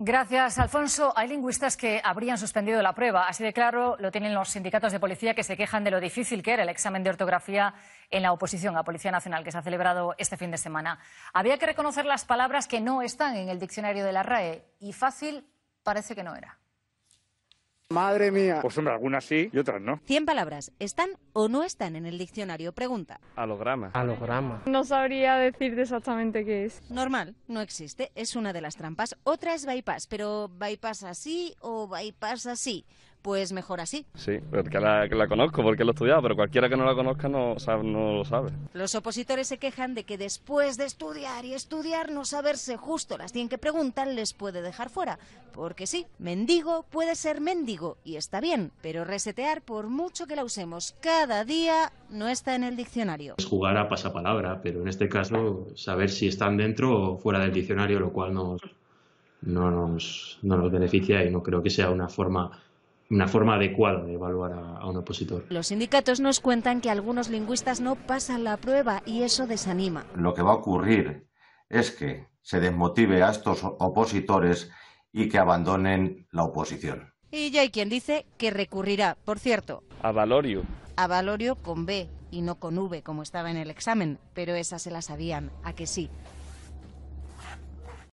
Gracias, Alfonso. Hay lingüistas que habrían suspendido la prueba. Así de claro lo tienen los sindicatos de policía que se quejan de lo difícil que era el examen de ortografía en la oposición a Policía Nacional que se ha celebrado este fin de semana. Había que reconocer las palabras que no están en el diccionario de la RAE y fácil parece que no era. Madre mía. Pues hombre, algunas sí y otras no. 100 palabras. ¿Están o no están en el diccionario? Pregunta. Alograma. Alograma. No sabría decir exactamente qué es. Normal, no existe. Es una de las trampas. Otra es bypass, pero bypass así o bypass así pues mejor así. Sí, porque la, conozco, porque lo he estudiado, pero cualquiera que no la conozca no, no lo sabe. Los opositores se quejan de que después de estudiar y estudiar, no saberse justo las 100 que preguntan les puede dejar fuera. Porque sí, mendigo puede ser mendigo y está bien, pero resetear, por mucho que la usemos cada día, no está en el diccionario. Es jugar a pasapalabra, pero en este caso, saber si están dentro o fuera del diccionario, lo cual nos, no, nos, no nos beneficia y no creo que sea una forma una forma adecuada de evaluar a, un opositor. Los sindicatos nos cuentan que algunos lingüistas no pasan la prueba y eso desanima. Lo que va a ocurrir es que se desmotive a estos opositores y que abandonen la oposición. Y ya hay quien dice que recurrirá, por cierto. A Valorio. A Valorio con B y no con V como estaba en el examen, pero esa se la sabían, a que sí.